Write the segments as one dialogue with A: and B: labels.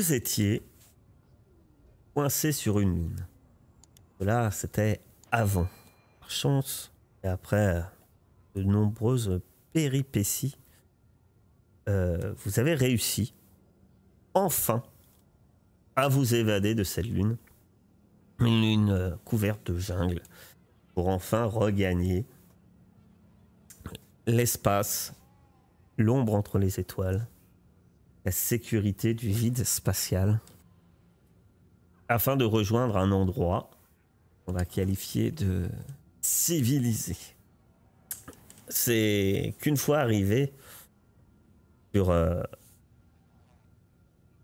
A: vous étiez coincé sur une lune. Là, c'était avant. Par chance, et après euh, de nombreuses péripéties, euh, vous avez réussi enfin à vous évader de cette lune. Une lune euh, couverte de jungle pour enfin regagner l'espace, l'ombre entre les étoiles la sécurité du vide spatial afin de rejoindre un endroit qu'on va qualifier de civilisé. C'est qu'une fois arrivé sur, euh,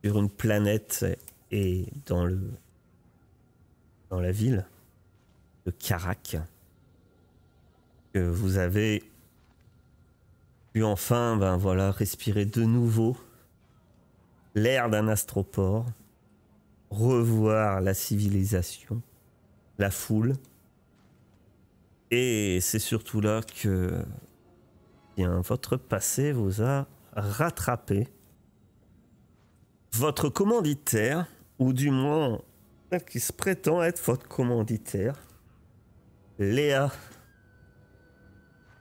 A: sur une planète et dans, le, dans la ville de Karak, que vous avez pu enfin ben voilà, respirer de nouveau l'air d'un astroport, revoir la civilisation, la foule. Et c'est surtout là que bien, votre passé vous a rattrapé. Votre commanditaire, ou du moins qui se prétend être votre commanditaire, Léa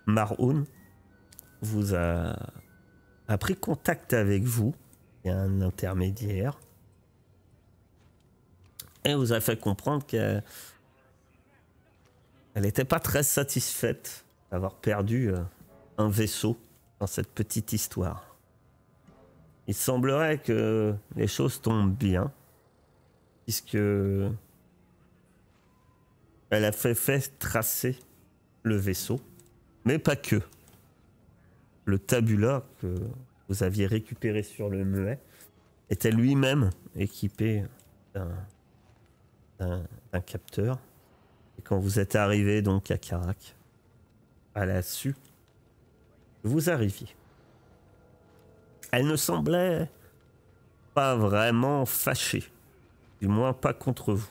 A: Maroun, vous a pris contact avec vous un intermédiaire. Et vous a fait comprendre qu'elle n'était pas très satisfaite d'avoir perdu euh, un vaisseau dans cette petite histoire. Il semblerait que les choses tombent bien, puisque elle a fait, fait tracer le vaisseau, mais pas que. Le tabula que vous aviez récupéré sur le muet était lui-même équipé d'un capteur. Et quand vous êtes arrivé donc à Carac, à SU. vous arriviez. Elle ne semblait pas vraiment fâchée, du moins pas contre vous.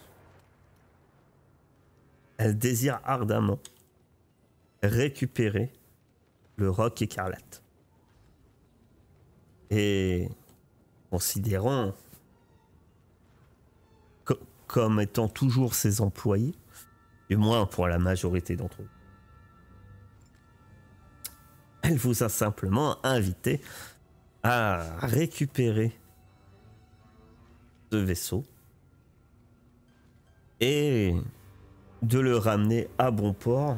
A: Elle désire ardemment récupérer le roc écarlate et considérant comme étant toujours ses employés, du moins pour la majorité d'entre eux. Elle vous a simplement invité à récupérer ce vaisseau et de le ramener à bon port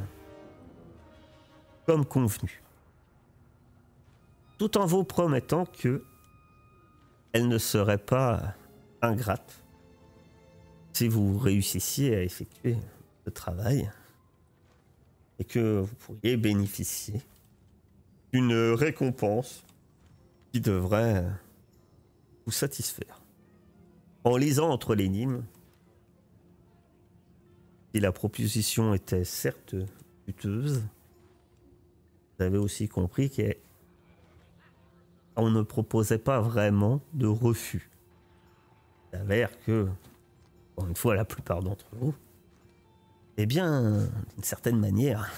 A: comme convenu tout en vous promettant que elle ne serait pas ingrate si vous réussissiez à effectuer ce travail et que vous pourriez bénéficier d'une récompense qui devrait vous satisfaire. En lisant entre les nîmes, si la proposition était certes buteuse, vous avez aussi compris qu'elle on ne proposait pas vraiment de refus. Il que, une fois, la plupart d'entre vous, eh bien, d'une certaine manière,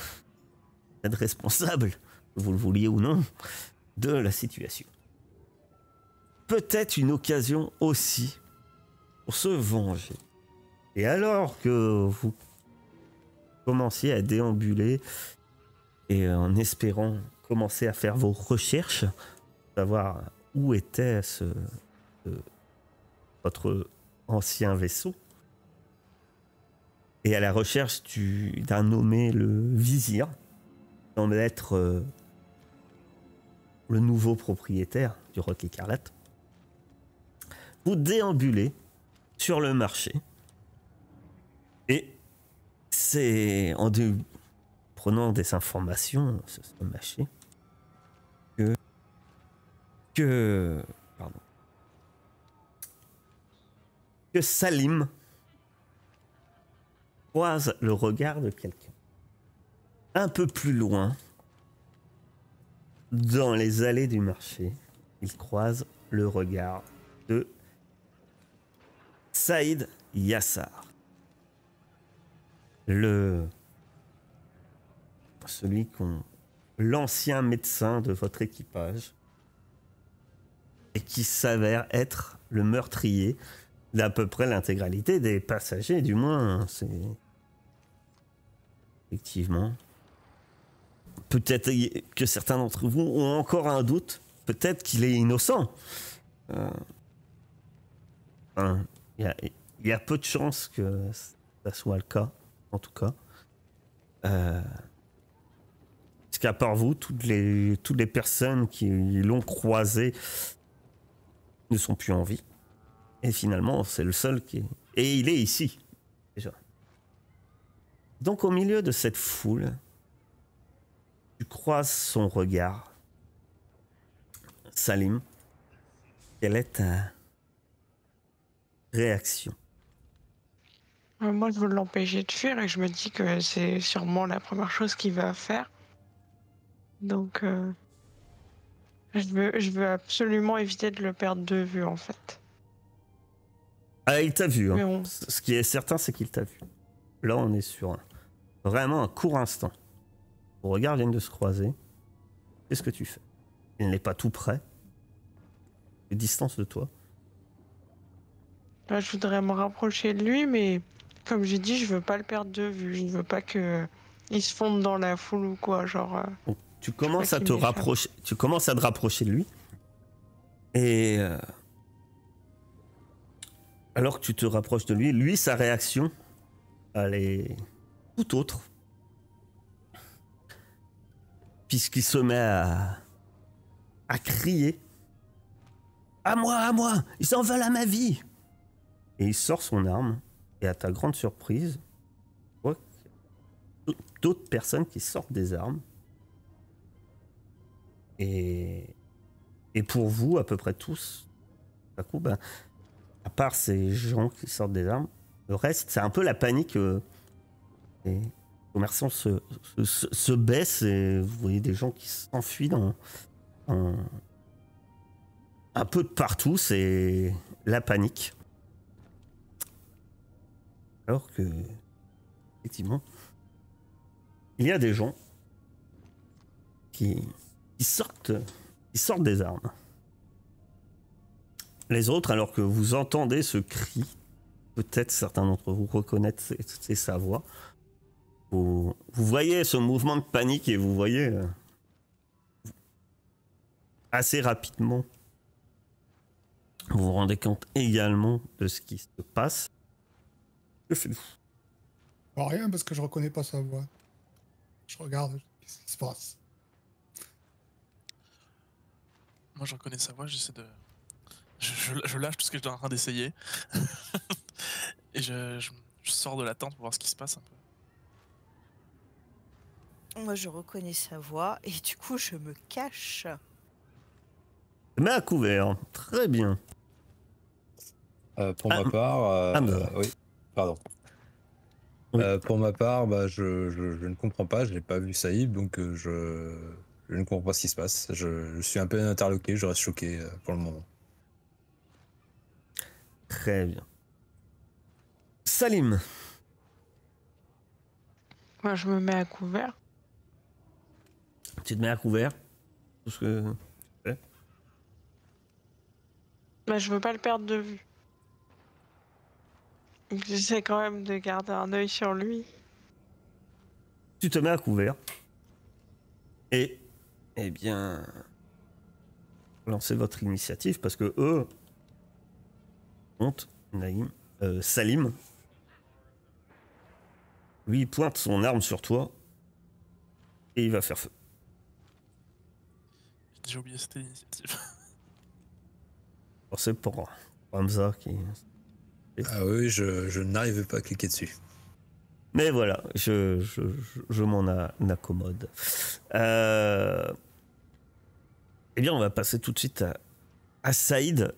A: être responsable, vous le vouliez ou non, de la situation. Peut-être une occasion aussi pour se venger. Et alors que vous commenciez à déambuler et en espérant commencer à faire vos recherches, savoir où était ce, votre ancien vaisseau et à la recherche d'un nommé le vizir semble être euh, le nouveau propriétaire du Roc Écarlate. Vous déambulez sur le marché et c'est en prenant des informations ce marché que, Salim croise le regard de quelqu'un un peu plus loin, dans les allées du marché, il croise le regard de Saïd Yassar. Le. Celui qu'on. L'ancien médecin de votre équipage qui s'avère être le meurtrier d'à peu près l'intégralité des passagers, du moins. Hein, c'est. Effectivement. Peut-être que certains d'entre vous ont encore un doute. Peut-être qu'il est innocent. Euh, hein, il y a, peu de chances que ça soit le cas, en tout cas. Euh, parce qu'à part vous, toutes les, toutes les personnes qui l'ont croisé ne sont plus en vie. Et finalement, c'est le seul qui est... Et il est ici, Donc au milieu de cette foule, tu croises son regard. Salim, quelle est ta réaction
B: euh, Moi, je veux l'empêcher de fuir et je me dis que c'est sûrement la première chose qu'il va faire. Donc, euh, je veux, absolument éviter de le perdre de vue, en fait.
A: Ah, il t'a vu. Hein. Ce qui est certain, c'est qu'il t'a vu. Là, on est sur vraiment un court instant. Vos regards viennent de se croiser. Qu'est-ce que tu fais Il n'est pas tout près. Il est distance de toi.
C: Là,
B: bah, je voudrais me rapprocher de lui, mais comme j'ai dit, je veux pas le perdre de vue. Je ne veux pas qu'il se fonde dans la foule ou quoi, genre.
A: Euh. Tu commences à te rapprocher, tu commences à te rapprocher de lui. Et euh, alors que tu te rapproches de lui, lui sa réaction, elle est tout autre, puisqu'il se met à, à crier. À moi, à moi, ils s'en veulent à ma vie. Et il sort son arme. Et à ta grande surprise, d'autres personnes qui sortent des armes et, pour vous, à peu près tous, à coup, ben, à part ces gens qui sortent des armes, le reste, c'est un peu la panique. Euh, les commerçants se, baissent et vous voyez des gens qui s'enfuient un peu de partout. C'est la panique. Alors que, effectivement, il y a des gens qui ils sortent, ils sortent des armes. Les autres, alors que vous entendez ce cri, peut-être certains d'entre vous reconnaissent c'est sa voix. Vous, voyez ce mouvement de panique et vous voyez euh, assez rapidement. Vous vous rendez compte également de ce qui se passe. Que faites-vous
D: Rien parce que je reconnais pas sa voix. Je regarde ce qui se passe.
C: Moi, je reconnais sa voix, j'essaie de. Je, lâche tout ce que j'étais en train d'essayer. Et je, sors de la tente pour voir ce qui se passe un
E: peu. Moi, je reconnais sa voix et du coup, je me cache.
A: Mais à couvert, très bien. pour ma part, oui, pardon. pour ma part, je, ne comprends pas, je n'ai pas vu Saïd donc euh, je, je ne comprends pas ce qui se passe. Je, suis un peu interloqué, je reste choqué euh, pour le moment. Très bien. Salim.
B: Moi, je me mets à couvert.
A: Tu te mets à couvert Parce que.
B: Bah, je veux pas le perdre de vue. J'essaie quand même de garder un œil sur lui.
A: Tu te mets à couvert. Et eh bien, lancez votre initiative parce que eux, honte, Naïm, euh, Salim, lui, il pointe son arme sur toi et il va faire feu. J'ai oublié cette initiative. Oh, c'est pour Ramza qui. Ah oui, je, n'arrive pas à cliquer dessus. Mais voilà, je, je, je, m'en accommode. Euh. Eh bien, on va passer tout de suite à, Saïd.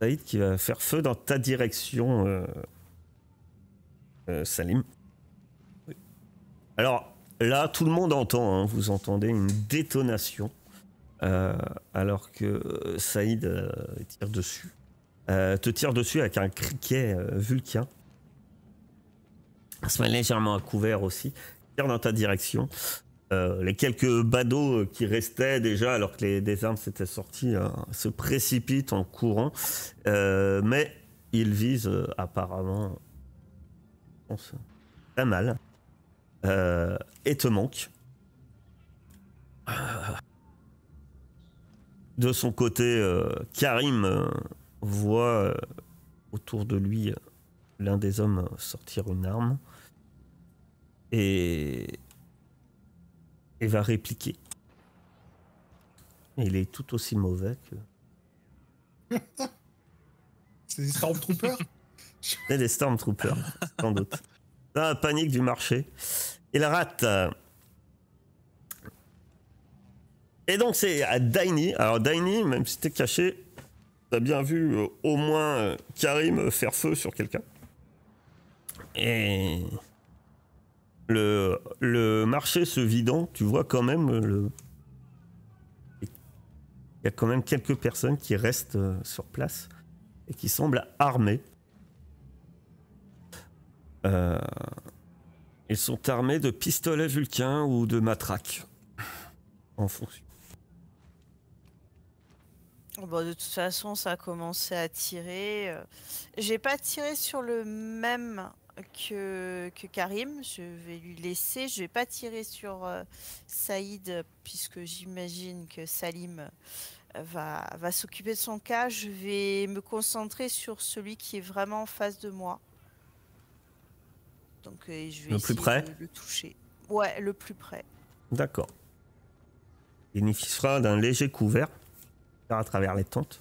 A: Saïd qui va faire feu dans ta direction, euh, euh, Salim. Alors là, tout le monde entend, hein, vous entendez une détonation euh, alors que Saïd tire dessus. te tire dessus avec un criquet vulcain. Se met légèrement à couvert aussi. Tire dans ta direction. Euh, les quelques badauds euh, qui restaient déjà, alors que les, armes s'étaient sorties, hein, se précipitent en courant. Euh, mais ils visent apparemment pas mal. et te manque. De son côté, Karim voit autour de lui l'un des hommes sortir une arme. Et il va répliquer. Il est tout aussi mauvais que. C'est des Stormtroopers C'est des Stormtroopers, sans doute. la ah, panique du marché. Il rate. Et donc c'est à Daini. Alors Daini, même si t'es caché, t'as bien vu euh, au moins euh, Karim faire feu sur quelqu'un. Et le, marché se vidant, tu vois quand même euh, le. Il y a quand même quelques personnes qui restent euh, sur place et qui semblent armées. Euh, ils sont armés de pistolets vulcains ou de matraques. En fonction.
E: Bon, bah, de toute façon, ça a commencé à tirer. J'ai pas tiré sur le même que, Karim. Je vais lui laisser. Je vais pas tirer sur euh, Saïd puisque j'imagine que Salim euh, va, s'occuper de son cas. Je vais me concentrer sur celui qui est vraiment en face de moi. Donc euh, je vais le plus près. le toucher. Ouais, le plus près.
A: D'accord. Il bénéficiera d'un léger couvert à travers les tentes.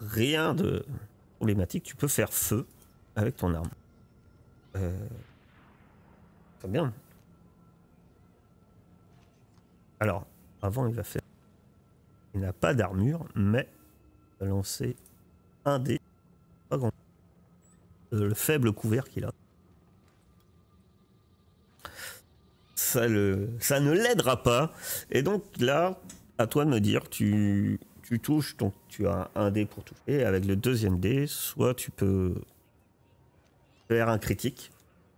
A: Rien de problématique, tu peux faire feu avec ton arme. Euh, très bien. Alors, avant, il va faire. Il n'a pas d'armure, mais il lancer un des Pas grand. Euh, le faible couvert qu'il a. Ça, le... ça ne l'aidera pas. Et donc là, à toi de me dire, tu tu touches, donc tu as un dé pour toucher. Et avec le deuxième dé, soit tu peux faire un critique.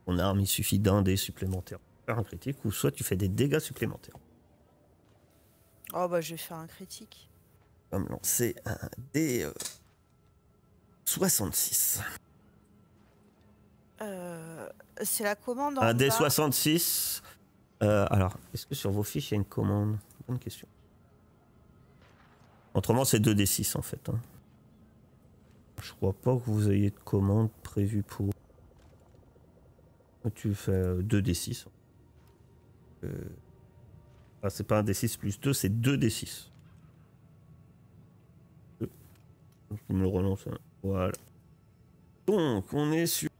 A: Mon arme, il suffit d'un dé supplémentaire un critique, ou soit tu fais des dégâts supplémentaires.
E: Oh bah je vais faire un critique.
A: Comme lancer un dé 66.
E: Euh, euh, c'est la commande Un dé
A: 66. Euh, alors, est-ce que sur vos fiches il y a une commande Bonne question. Autrement, c'est 2d6 en fait. Hein. Je crois pas que vous ayez de commande prévue pour. Tu fais 2d6. Euh, euh, ah, c'est pas un d6 plus 2, c'est 2d6. me hein. Voilà. Donc, on est sur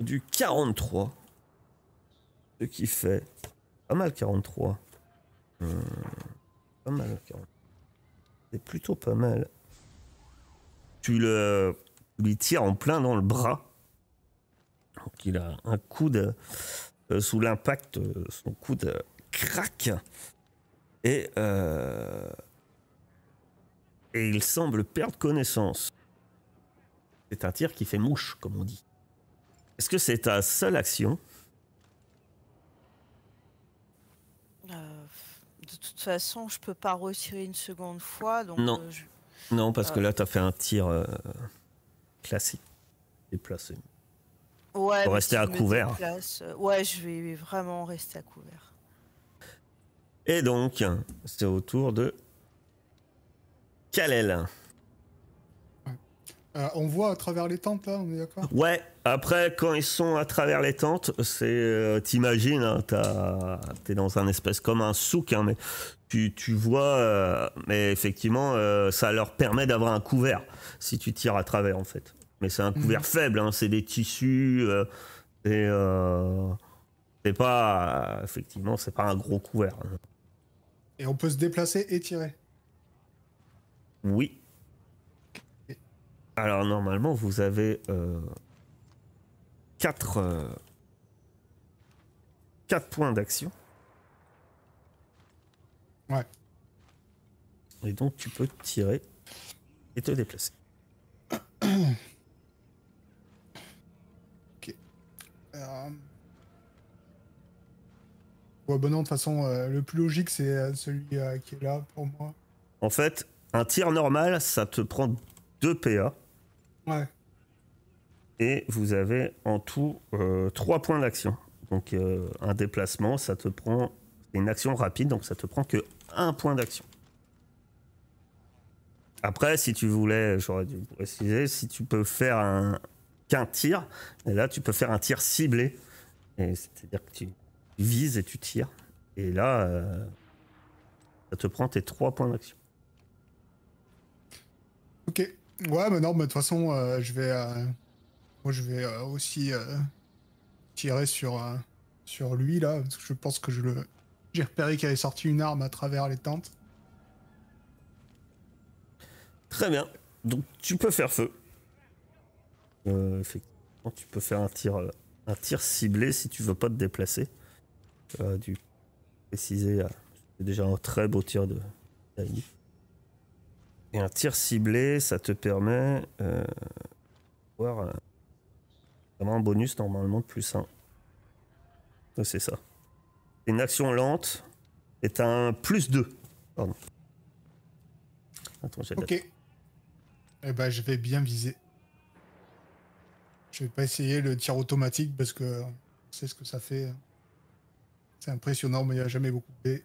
A: du 43. Ce qui fait pas mal 43. Euh, pas mal 43 plutôt pas mal. Tu le lui tires en plein dans le bras. il a un coude euh, sous l'impact, euh, son coude euh, craque. Et, et il semble perdre connaissance. C'est un tir qui fait mouche, comme on dit. Est-ce que c'est ta seule action
E: de toute façon, je peux pas retirer une seconde fois. Euh, non. parce que euh. là,
A: tu as fait un tir euh, classique, déplacé. Ouais, Pour rester à couvert.
E: ouais, je vais vraiment rester à couvert.
A: Et donc, c'est au tour de Kalel.
D: Euh, on voit à travers les tentes, on est d'accord
A: Ouais, après, quand ils sont à travers les tentes, c'est. Euh, t'imagines, hein, t'es dans un espèce comme un souk, hein, mais tu, vois. Euh, mais effectivement, ça leur permet d'avoir un couvert si tu tires à travers, en fait. Mais c'est un couvert mhm. faible, hein, c'est des tissus. et. c'est pas. effectivement, c'est pas un gros couvert.
D: Et on peut se déplacer et tirer
A: Oui. Alors normalement, vous avez 4 euh, euh, points d'action. Ouais. Et donc tu peux tirer et te déplacer.
D: ok. Euh, ouais, bah non, de toute façon, le plus logique, c'est celui qui est là pour moi.
A: En fait, un tir normal, ça te prend 2 PA. Et vous avez en tout 3 euh, points d'action. Donc euh, un déplacement, ça te prend. une action rapide, donc ça te prend que un point d'action. Après, si tu voulais, j'aurais dû préciser, si tu peux faire un qu'un tir, et là tu peux faire un tir ciblé. C'est-à-dire que tu vises et tu tires. Et là, euh, ça te prend tes 3 points d'action.
D: Ok. Ouais, mais non, de toute façon, euh, je vais. Euh, moi, je vais euh, aussi tirer sur, sur lui, là, parce que je pense que je le. J'ai repéré qu'il avait sorti une arme à travers les
A: tentes. Très bien. Donc, tu peux faire feu. effectivement, tu peux faire un tir, un tir ciblé si tu veux pas te déplacer. du préciser, c'est déjà un très beau tir de. Et un tir ciblé, ça te permet euh, euh, d'avoir un bonus normalement de plus 1. C'est ça. Une action lente est un plus 2. Pardon. Attends, ok.
D: Eh ben, je vais bien viser. Je vais pas essayer le tir automatique parce que c'est ce que ça fait. C'est impressionnant, mais il n'y a jamais beaucoup de B.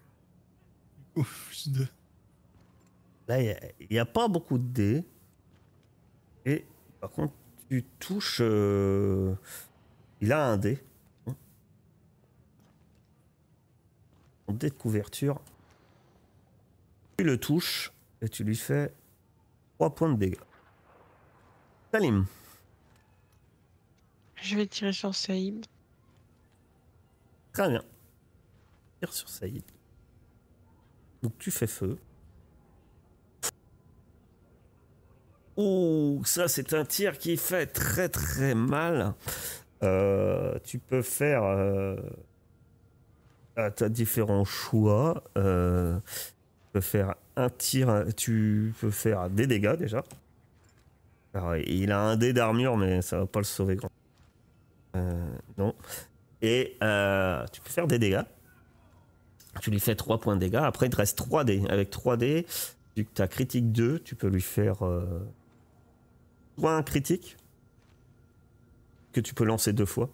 D: plus 2
A: il n'y a, pas beaucoup de dés. Et par contre, tu touches. Euh, il a un dé. dé de couverture. Tu le touches et tu lui fais trois points de dégâts. Salim.
B: Je vais tirer sur Saïd.
A: Très bien. Tire sur Saïd. Donc tu fais feu. Ouh, ça c'est un tir qui fait très très mal. Euh, tu peux faire... Euh, ta différents choix. Euh, tu peux faire un tir, tu peux faire des dégâts déjà. Alors, il a un dé d'armure, mais ça va pas le sauver. grand. Euh, non. Et tu peux faire des dégâts. Tu lui fais 3 points de dégâts. Après, il te reste 3 dés. Avec 3 dés, vu que tu as critique 2, tu peux lui faire. Soit un critique, que tu peux lancer deux fois,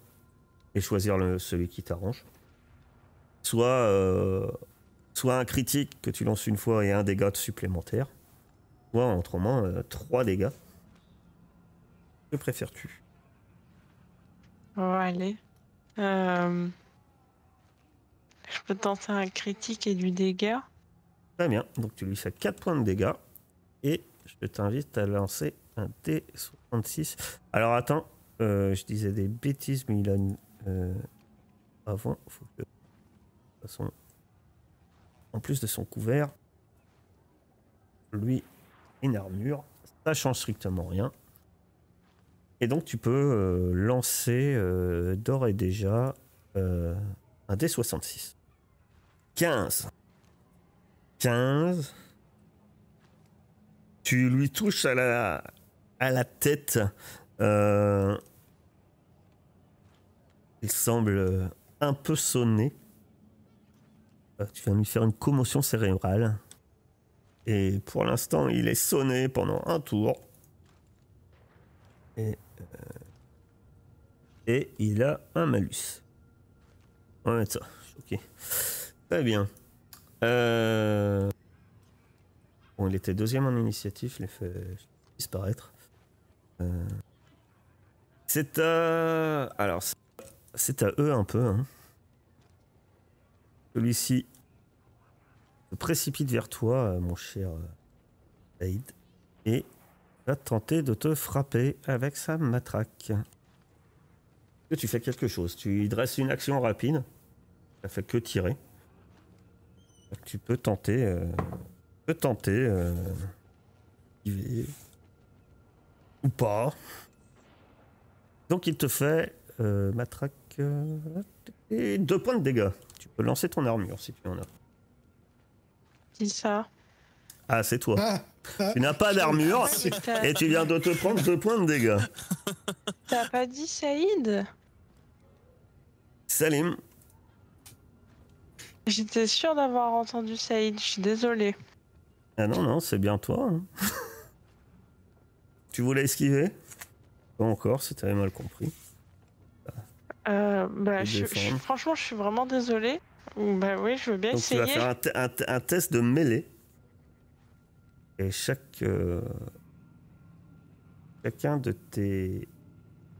A: et choisir le, celui qui t'arrange. Soit, euh, soit un critique que tu lances une fois et un dégât supplémentaire. ou autrement, euh, trois dégâts. Que préfères-tu
B: oh, allez. Euh, je peux tenter un critique et du dégât.
A: Très bien, donc tu lui fais 4 points de dégâts. Et je t'invite à lancer un 66 Alors attends, euh, je disais des bêtises, mais il a euh, avant, façon. En plus de son couvert, lui, une armure. Ça change strictement rien. Et donc tu peux euh, lancer d'or et déjà un D66. 15. 15. Tu lui touches à la, à la tête. Euh, il semble euh, un peu sonné. Euh, tu viens de lui faire une commotion cérébrale. Et pour l'instant, il est sonné pendant un tour. Et, il a un malus. On va mettre ça. Ok. Très bien. Bon, il était deuxième en initiative, je l'ai fait disparaître. C'est à. Alors, c'est à eux un peu. Hein. Celui-ci se précipite vers toi, euh, mon cher euh, Aid et va tenter de te frapper avec sa matraque. tu fais quelque chose. Tu dresses une action rapide. Ça fait que tirer. Tu peux tenter. Euh, peux tenter. Ou pas. Donc il te fait euh, matraque euh, et deux points de dégâts. Tu peux lancer ton armure si tu en as. Dis ça Ah, c'est toi. Ah, ah. tu n'as pas d'armure et tu viens de te prendre deux points de dégâts.
B: T'as pas dit Saïd Salim. J'étais sûr d'avoir entendu Saïd, je suis désolé.
A: Ah non, non, c'est bien toi. Hein. Tu voulais esquiver encore, si tu avais mal compris.
B: Euh, bah, franchement, je suis vraiment désolé. Bah oui, je veux bien essayer.
A: un, test de mêlée. Et chaque. Euh, chacun de tes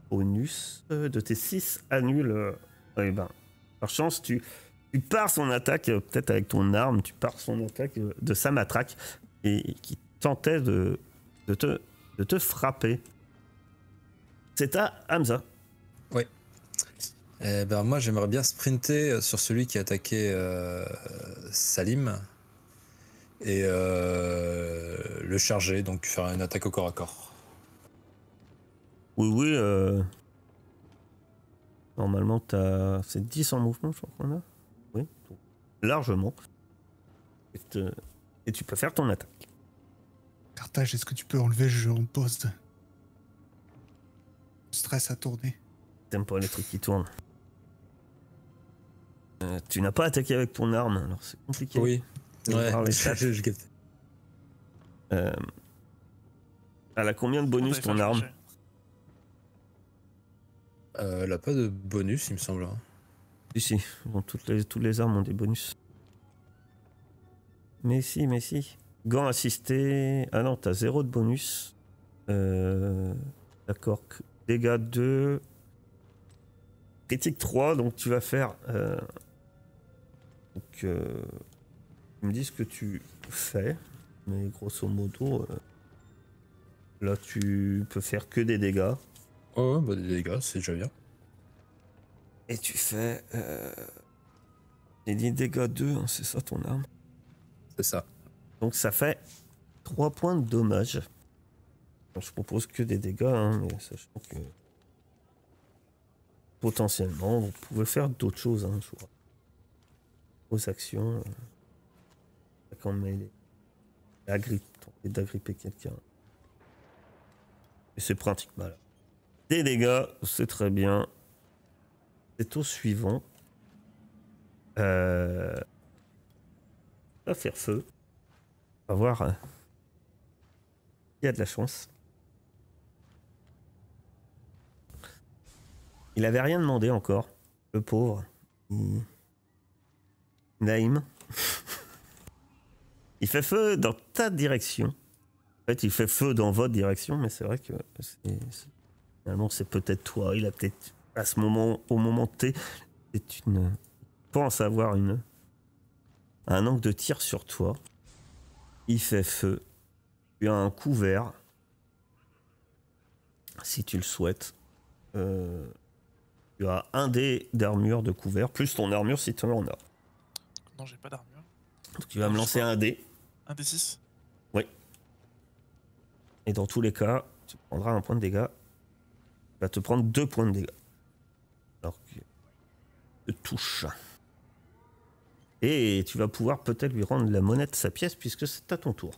A: bonus, euh, de tes 6, annule. et eh ben, par chance, tu, tu pars son attaque, peut-être avec ton arme, tu pars son attaque de sa matraque et, qui tentait de te te frapper. C'est à Hamza. Oui. et eh ben moi j'aimerais bien sprinter euh, sur celui qui a attaqué euh, Salim
C: et euh, le charger, donc faire une attaque au corps à corps.
A: Oui, oui. Euh... Normalement, t'as... c'est 10 en mouvement, je crois Oui, largement. et tu peux faire ton attaque.
D: Carthage, est-ce que tu peux enlever le jeu en pause Stress à tourner.
A: T'aimes pas les trucs qui tournent. Euh, tu n'as pas attaqué avec ton arme, alors c'est compliqué. Oui. Ouais, euh, elle a combien de bonus ton arme euh, Elle a pas de bonus, il me semble. Ici, hein. bon, toutes toutes les armes ont des bonus. Mais si, mais si. Gant assisté. Ah non, t'as 0 de bonus. Euh, d'accord. Dégâts 2. Critique 3, donc tu vas faire. Euh, donc. Euh, me dis ce que tu fais. Mais grosso modo. là, tu peux faire que des dégâts. Oh, des dégâts, c'est déjà bien. Et tu fais. Euh... des dégâts 2, hein, c'est ça ton arme C'est ça. Donc ça fait 3 points de dommage. je propose que des dégâts, hein, mais sachant que potentiellement vous pouvez faire d'autres choses, hein, je crois. Aux actions. Euh, quand la grippe, tenter d'agripper quelqu'un. Et c'est pratique mal. Des dégâts, c'est très bien. C'est au suivant. Euh... faire feu voir. Euh, il y a de la chance. Il avait rien demandé encore. Le pauvre. Naïm. il fait feu dans ta direction. En fait, il fait feu dans votre direction, mais c'est vrai que finalement, c'est peut-être toi. Il a peut-être, à ce moment, au moment T, une. pense avoir une. Un angle de tir sur toi. Il fait feu. Tu as un couvert. Si tu le souhaites. Euh, tu as un dé d'armure de couvert, plus ton armure si tu en as.
C: Non, j'ai pas d'armure.
A: Donc tu vas me lancer un dé. Un dé 6 Oui. Et dans tous les cas, tu prendras un point de dégâts. Tu vas te prendre deux points de dégâts. Alors que touche. Et tu vas pouvoir peut-être lui rendre la monnaie de sa pièce puisque c'est à ton tour.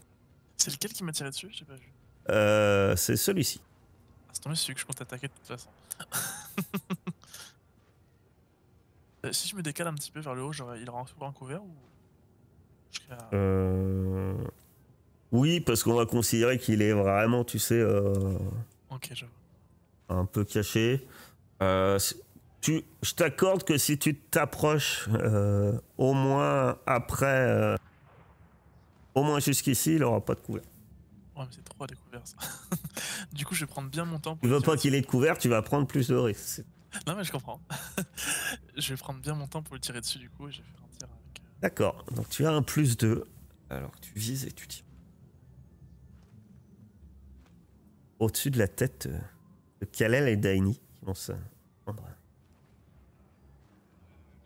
C: C'est lequel qui m'a tiré dessus J'ai pas vu.
A: Euh, c'est celui-ci.
C: Ah, c'est celui que je compte attaquer de toute façon. Euh, si je me décale un petit peu vers le haut, il aura un couvert ou...
A: Euh, oui, parce qu'on va considérer qu'il est vraiment, tu sais... Ok, Un peu caché je t'accorde que si tu t'approches euh, au moins après, euh, au moins jusqu'ici, il aura pas de couvert.
C: Ouais, mais c'est trop à découvert du coup, je vais prendre bien mon temps. Pour tu veux pas
A: qu'il ait de couvert, tu vas prendre plus de risques.
C: Non, mais je comprends. je vais prendre bien mon temps pour le tirer dessus, du coup, et je vais faire un tir
A: avec. Euh, D'accord, donc tu as un plus de alors tu vises et tu tires. Au-dessus de la tête de Kalel et Daini qui vont se prendre.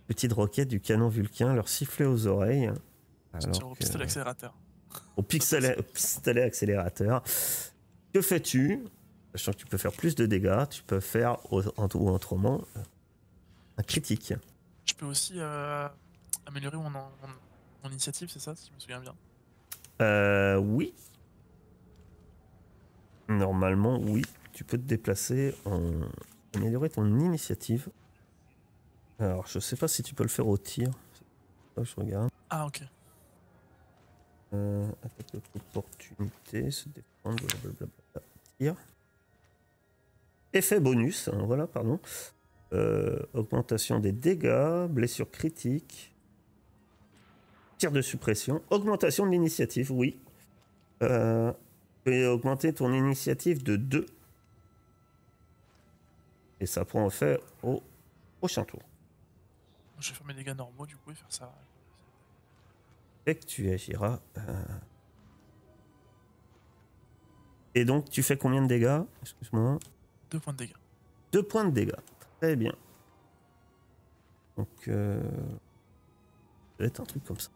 A: Petite roquettes du canon vulcain leur siffler aux oreilles. au pistolet accélérateur. Au pistolet, accélérateur. Que fais-tu Sachant que tu peux faire plus de dégâts, tu peux faire, ou autrement, euh, un critique.
C: Je peux aussi euh, améliorer mon, initiative, c'est ça, si je me souviens bien
A: euh, Oui. Normalement, oui. Tu peux te déplacer en améliorer ton initiative. Alors, je sais pas si tu peux le faire au tir. je regarde. Ah, ok. Euh, attaque opportunité, se défendre, blablabla. Tir. Effet bonus, hein, voilà, pardon. Euh, augmentation des dégâts, blessure critique, tir de suppression, augmentation de l'initiative, oui. Euh, tu peux augmenter ton initiative de 2. Et ça prend effet au prochain tour.
C: Je vais faire mes dégâts normaux du coup et faire ça.
A: Et que tu agiras. Euh. Et donc, tu fais combien de dégâts Excuse-moi. Deux points de dégâts. Deux points de dégâts. Très bien. Donc, euh... ça va être un truc comme ça.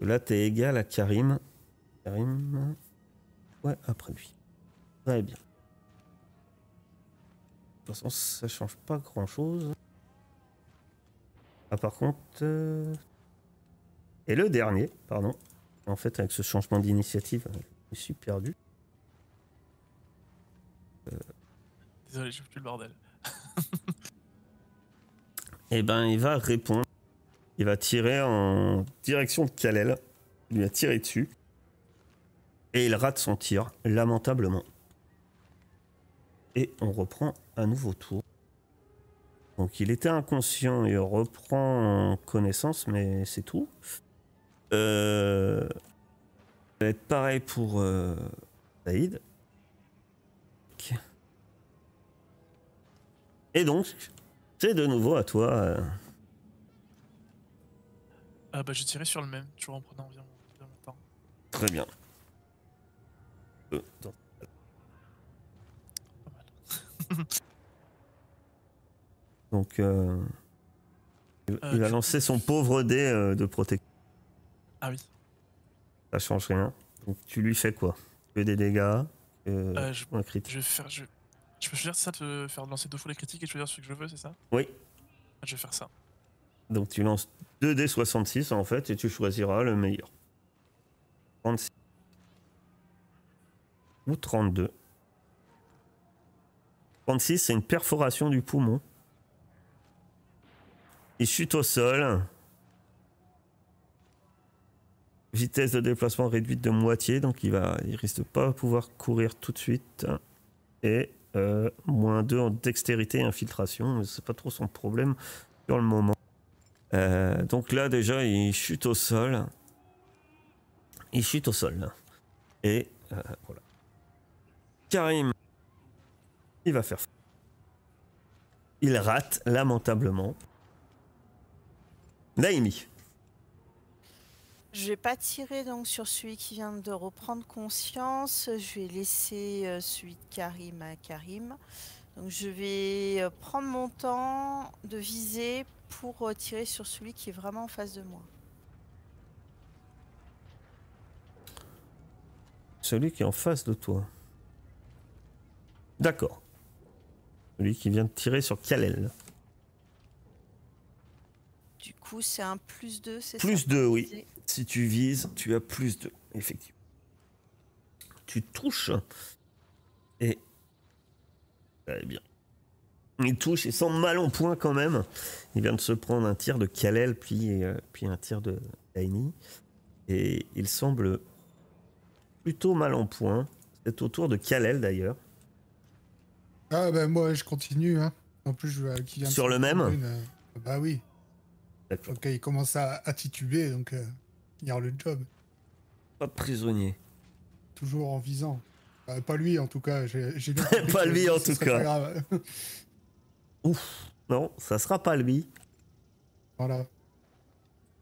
A: Là, t'es égal à Karim. Karim. Ouais, après lui. Très bien. De toute façon, ça change pas grand-chose. Ah, par contre. Euh, et le dernier, pardon. En fait, avec ce changement d'initiative, je suis perdu. Euh.
C: Désolé, je plus le bordel.
A: Eh ben, il va répondre. Il va tirer en direction de Kalel. Il lui a tiré dessus. Et il rate son tir, lamentablement. Et on reprend un nouveau tour. Donc il était inconscient, et reprend connaissance, mais c'est tout. Euh, ça va être pareil pour euh, Saïd. Et donc, c'est de nouveau à toi. Euh.
C: Ah bah, je tirais sur le même, toujours en prenant bien mon
A: temps. Très bien. Pas mal. Donc, euh, euh, il a lancé son pauvre dé euh, de protection. Ah oui. Ça change rien. Donc, tu lui fais quoi Tu fais des dégâts je, un Je, vais
C: faire, je, peux ça te faire lancer deux fois les critiques et choisir ce que je veux, c'est ça Oui. Je vais faire ça.
A: Donc, tu lances 2 d 66 en fait et tu choisiras le meilleur. 36 ou 32. 36, c'est une perforation du poumon. Il chute au sol. Vitesse de déplacement réduite de moitié, donc il va, il risque de pas pouvoir courir tout de suite. Et euh, moins 2 en dextérité et infiltration, c'est pas trop son problème sur le moment. Euh, donc là déjà il chute au sol. Il chute au sol. Et euh, voilà. Karim, il va faire. Il rate lamentablement. Naïmi.
E: Je vais pas tirer donc sur celui qui vient de reprendre conscience. Je vais laisser euh, celui de Karim à Karim. Donc je vais euh, prendre mon temps de viser pour euh, tirer sur celui qui est vraiment en face de moi.
A: Celui qui est en face de toi. D'accord. Celui qui vient de tirer sur Kalel
E: c'est un plus 2, c'est Plus 2, oui.
A: Si tu vises, tu as plus 2, effectivement. Tu touches. Et. Eh bien. Il touche et semble mal en point quand même. Il vient de se prendre un tir de Kalel, puis, euh, puis un tir de Daini. Et il semble plutôt mal en point. C'est au tour de Kalel d'ailleurs.
D: Ah ben moi je continue. Hein. En plus, je, qui vient Sur le même euh, Bah oui. Ok, euh, il commence à, tituber, donc euh, il y a le job.
A: Pas prisonnier.
D: Toujours en visant. Euh, pas lui en tout cas.
A: j'ai pas lui en tout cas. Ouf, non, ça sera pas lui.
D: Voilà.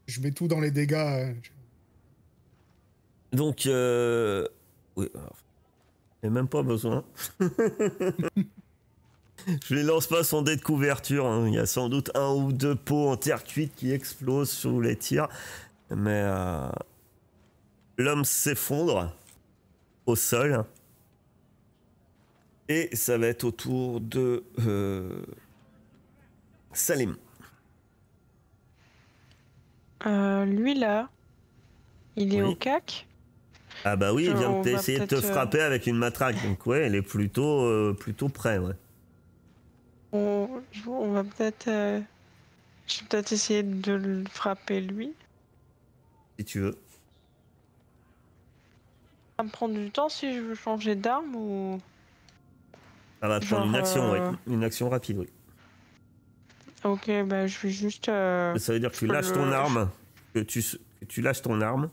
D: Je mets tout dans les dégâts.
A: Donc, euh... oui, alors... même pas besoin. Je les lance pas son dé de couverture. Hein. Il y a sans doute un ou deux pots en terre cuite qui explosent sous les tirs. Mais euh, l'homme s'effondre au sol. Et ça va être autour de euh, Salim.
B: Euh, lui là, il est au cac.
A: Ah bah oui, il vient d'essayer de te frapper avec une matraque. Donc ouais, il est plutôt, plutôt Ouais.
B: On, va peut-être. Euh, peut-être essayer de le frapper lui. Si tu veux. Ça me prendre du temps si je veux changer d'arme ou.
A: Ça va prendre une action, euh, Une action rapide, oui.
B: Ok, bah je vais juste. Euh, Ça veut dire que tu lâches ton arme,
A: que tu, tu lâches ton arme,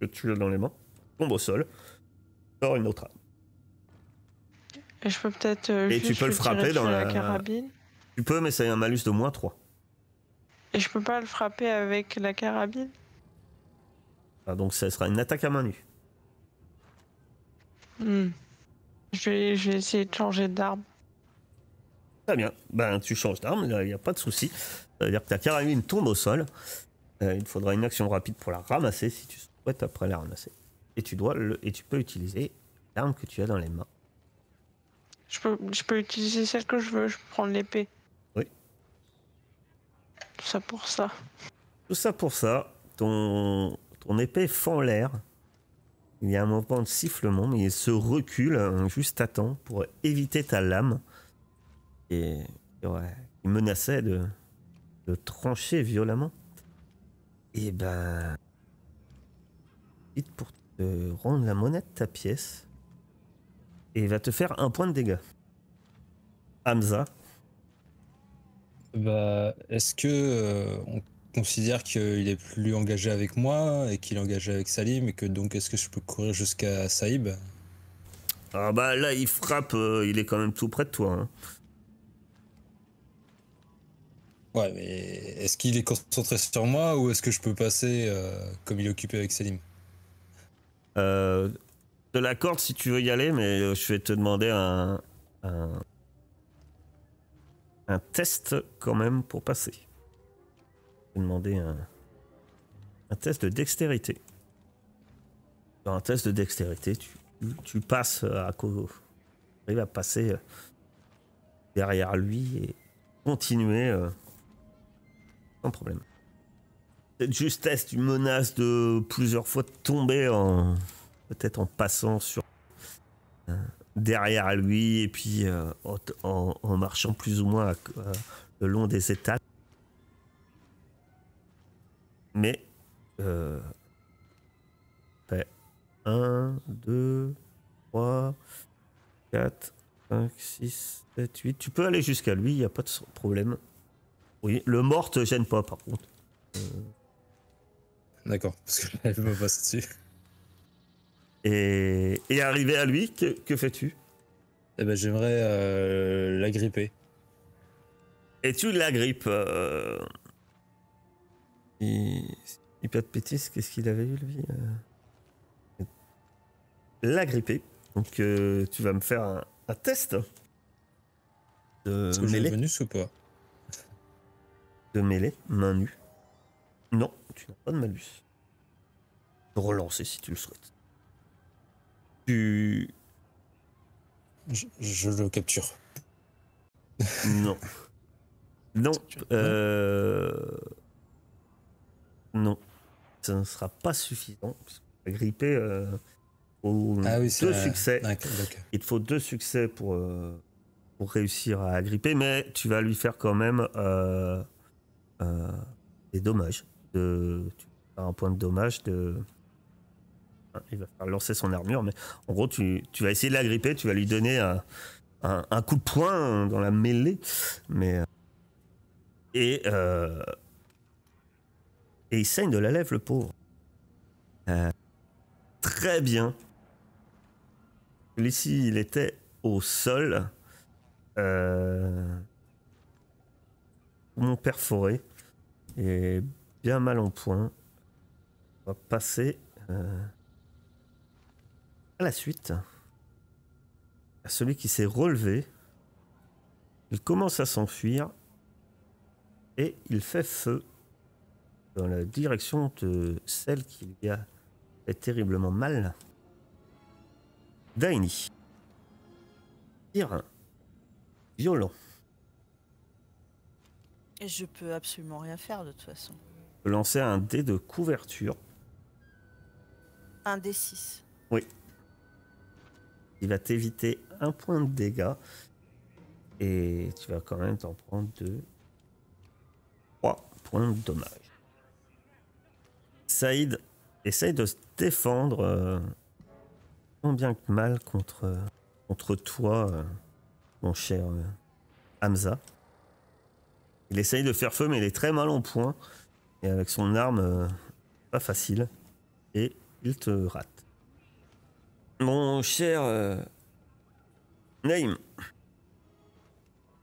A: que tu l'as dans les mains, tombe au sol, sors une autre arme.
B: Et je peux peut-être. Euh, et tu peux le frapper dans la... carabine.
A: Tu peux, mais ça a un malus de moins 3.
B: Et je peux pas le frapper avec la carabine
A: ah, Donc ça sera une attaque à main nue. Hmm. Je, vais,
B: essayer de changer d'arme.
A: Très bien. Ben, tu changes d'arme, il n'y a pas de souci. C'est-à-dire que ta carabine tombe au sol. Euh, il faudra une action rapide pour la ramasser si tu souhaites après la ramasser. Et tu, dois le, et tu peux utiliser l'arme que tu as dans les mains.
B: Je peux, je peux utiliser celle que je veux, je peux l'épée. Oui. Tout ça pour ça.
A: Tout ça pour ça. Ton, ton épée fend l'air. Il y a un moment de sifflement, mais il se recule hein, juste à temps pour éviter ta lame. Et il menaçait de, de trancher violemment. Et eh ben. Vite pour te rendre la monnaie de ta pièce. Et il va te faire un point de dégâts. Hamza. Bah, est-ce que euh, on considère qu'il est plus engagé avec moi et qu'il est engagé avec Salim et que donc est-ce que je peux courir jusqu'à Saïb Ah bah là il frappe, euh, il est quand même tout près de toi. Hein. Ouais mais est-ce qu'il est concentré sur moi ou est-ce que je peux passer euh, comme il est occupé avec Salim euh la l'accorde si tu veux y aller, mais euh, je vais te demander un, un, test quand même pour passer. Je vais demander un, test de dextérité. un test de dextérité, tu, tu passes euh, à quoi Tu arrives à passer euh, derrière lui et continuer sans problème. Cette justesse, tu menace de plusieurs fois de tomber en peut-être en passant sur euh, derrière lui et puis euh, en, marchant plus ou moins euh, le long des étapes. Mais 1, 2, 3, 4, 5, 6, 7, 8. Tu peux aller jusqu'à lui, il n'y a pas de problème. Oui, le mort te gêne pas par contre. D'accord, parce que je me passe dessus. Et, arriver arrivé à lui, que, fais-tu eh ben, J'aimerais euh, l'agripper. Et tu l'agrippes. Euh... Il... Il pas de qu'est-ce qu'il avait eu lui euh L'agripper. Donc euh, tu vas me faire un, test. De mêlée. ou pas De mêlée, main nue. Non, tu n'as pas de malus. Relancer si tu le souhaites. Je, le capture. Non. non. Euh, non. Ça ne sera pas suffisant. Gripper euh, ah euh, succès. Il faut deux succès pour, pour réussir à gripper, mais tu vas lui faire quand même des dommages. De... un point de dommage de il va falloir lancer son armure, mais en gros, tu, vas essayer de l'agripper, tu vas lui donner un, coup de poing dans la mêlée. Mais. Euh, et. Euh, et il saigne de la lèvre, le pauvre. Euh, très bien. Ici, il était au sol. mon perforé. Et bien mal en point. On va passer. Euh, à la suite, à celui qui s'est relevé, il commence à s'enfuir et il fait feu dans la direction de celle qui lui a fait terriblement mal. Daini. Tire. Violent.
E: Je peux absolument rien faire de toute façon.
A: Je lancer un dé de couverture.
E: Un dé 6
A: Oui. Il va t'éviter un point de dégâts. Et tu vas quand même t'en prendre deux, trois points de dommage. Saïd essaye de se défendre euh, tant bien que mal contre, toi, euh, mon cher euh, Hamza. Il essaye de faire feu, mais il est très mal en point. Et avec son arme, pas facile. Et il te rate. Mon cher euh, Naïm.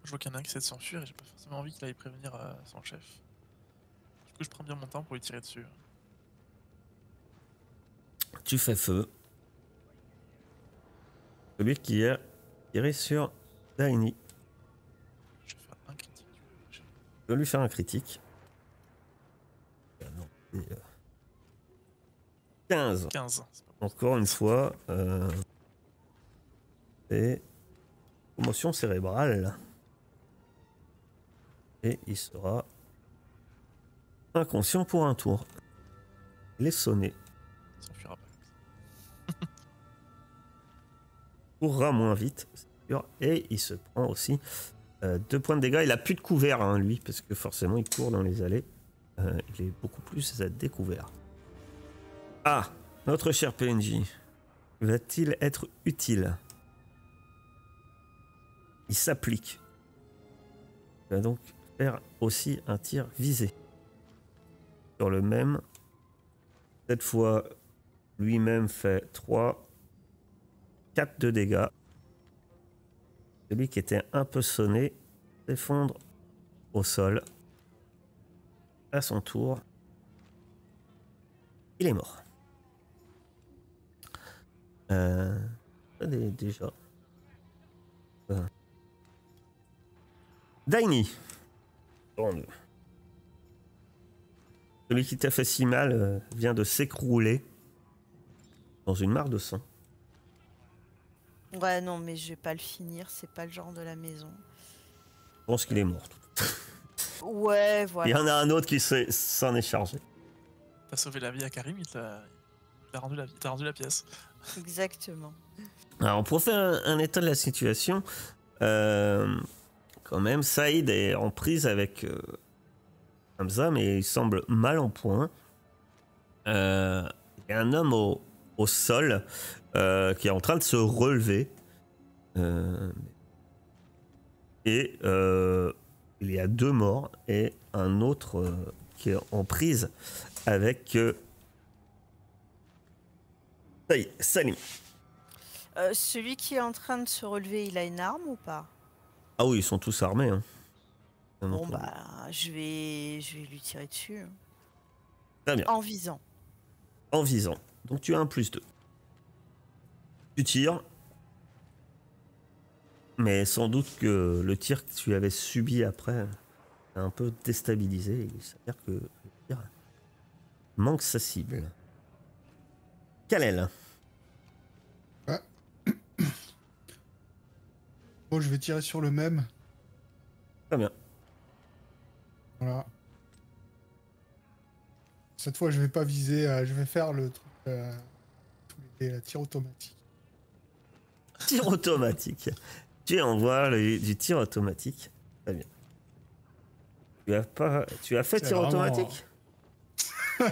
C: Je vois qu'il y en a un qui essaie de s'enfuir et j'ai pas forcément envie qu'il aille prévenir euh, son chef. Du coup, je prends bien mon temps pour lui tirer dessus.
A: Tu fais feu. Celui qui a tiré sur Daini. Je un critique. Je vais lui faire un critique. 15. 15. Encore une fois. et. Euh, motion cérébrale. Et il sera inconscient pour un tour. Les sonner.
C: sonné,
A: Courra moins vite, Et il se prend aussi euh, deux points de dégâts. Il a plus de couvert, hein, lui, parce que forcément il court dans les allées. Euh, il est beaucoup plus à découvert. Ah, notre cher PNJ, va-t-il être utile Il s'applique. Il va donc faire aussi un tir visé. Sur le même. Cette fois, lui-même fait 3, 4 de dégâts. Celui qui était un peu sonné s'effondre au sol. À son tour, il est mort. Euh, déjà. Celui qui t'a fait si mal euh, vient de s'écrouler dans une mare de sang.
E: Ouais, non, mais je vais pas le finir, c'est pas le genre de la maison.
A: Je pense qu'il est mort.
E: ouais, voilà. Il y en a
A: un autre qui s'en est, est chargé.
C: T'as sauvé la vie à Karim, il t'a t'as rendu, la pièce.
E: Exactement.
A: Alors, pour faire un, état de la situation, euh, quand même, Saïd est en prise avec euh, Hamza, mais il semble mal en point. Euh, il y a un homme au, au sol euh, qui est en train de se relever. et il y a deux morts et un autre qui est en prise avec ça y est,
E: euh, celui qui est en train de se relever, il a une arme ou pas
A: Ah oui, ils sont tous armés. Hein. Bon bah,
E: je vais, je vais lui tirer dessus. Hein. Très bien. En visant.
A: En visant. Donc tu as un plus 2. Tu tires. Mais sans doute que le tir que tu avais subi après a un peu déstabilisé. Il s'avère que le tir manque sa cible. Kalel. Ouais.
D: Bon, je vais tirer sur le même. Très bien. Voilà. Cette fois, je vais pas viser, euh, je vais faire le truc. Euh, la tir automatique.
A: Tir automatique. tu envoies le, du tir automatique. Très bien. Tu as, pas, tu as fait tir automatique
D: euh,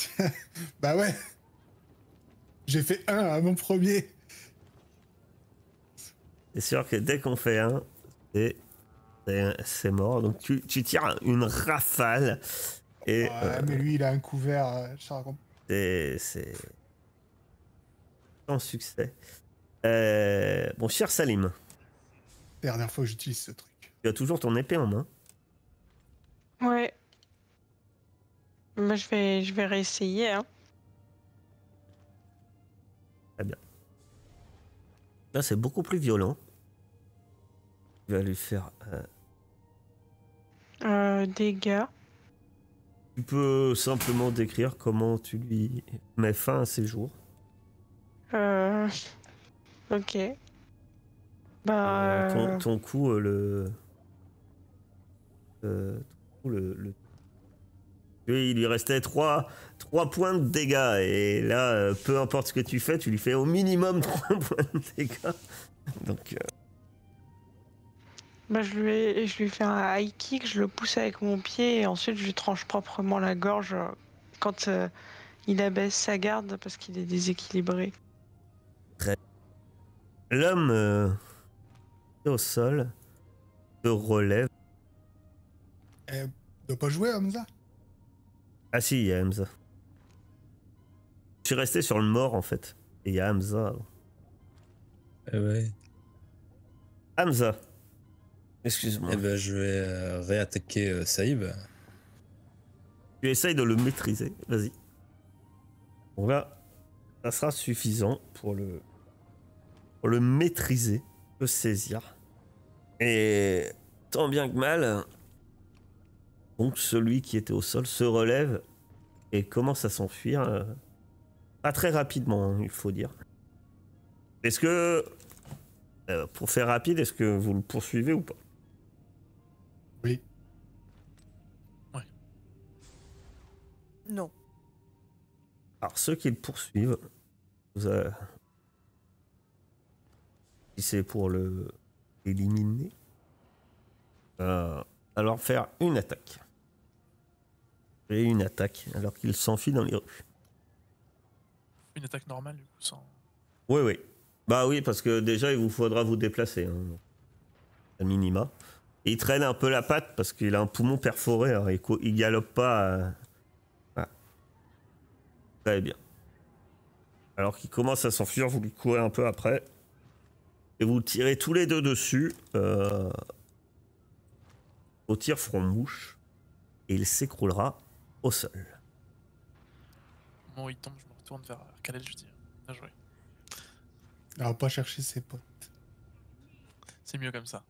D: Bah ouais
A: j'ai fait un à mon premier. C'est sûr que dès qu'on fait un, c'est mort. Donc tu, tu, tires une rafale. Et, euh, mais
D: lui, il a un couvert, euh,
A: C'est. Sans succès. Euh, bon, cher Salim. Dernière fois que j'utilise ce truc. Tu as toujours ton épée en main.
B: Ouais. moi je vais, je vais réessayer. Hein.
A: c'est beaucoup plus violent. Il va lui faire. Euh...
B: Euh, dégâts.
A: Tu peux simplement décrire comment tu lui mets fin à ses jours.
B: Euh, ok. Bah. Euh, euh,
A: ton, coup, le... le, le il lui restait 3, points de dégâts. Et là, euh, peu importe ce que tu fais, tu lui fais au minimum 3 points de dégâts. Donc. Euh,
B: bah, je, lui je lui fais un high kick, je le pousse avec mon pied et ensuite je lui tranche proprement la gorge euh, quand il abaisse sa garde parce qu'il est déséquilibré.
A: L'homme est au sol se relève.
D: Ne eh, pas jouer, Hamza
A: ah si, il y a Hamza. Je suis resté sur le mort en fait. Et il y a Hamza. Eh ouais. Hamza. Excuse-moi. Eh ben, je vais euh, réattaquer euh, Tu essayes de le maîtriser. Vas-y. Bon là, ça sera suffisant pour le pour le maîtriser, le saisir. Et tant bien que mal, donc celui qui était au sol se relève et commence à s'enfuir. Euh, pas très rapidement, hein, il faut dire. Est-ce que, euh, pour faire rapide, est-ce que vous le poursuivez ou pas Oui. Non. Alors ceux qui le poursuivent, vous si c'est pour le éliminer, euh, alors faire une attaque. Et une attaque, alors qu'il s'enfuit dans les rues. Une attaque normale, du coup, sans. Oui, oui. Bah oui, parce que déjà, il vous faudra vous déplacer. Hein. À minima. Et il traîne un peu la patte parce qu'il a un poumon perforé, il, galope pas. Euh, Très bien. Alors qu'il commence à s'enfuir, vous lui courez un peu après. Et vous tirez tous les deux dessus. Euh, au tir front mouche. Et il s'écroulera au sol.
C: Au moment il tombe, je me retourne vers Khaled, je dis Bien joué.
D: Alors, pas chercher ses potes.
C: C'est mieux comme ça.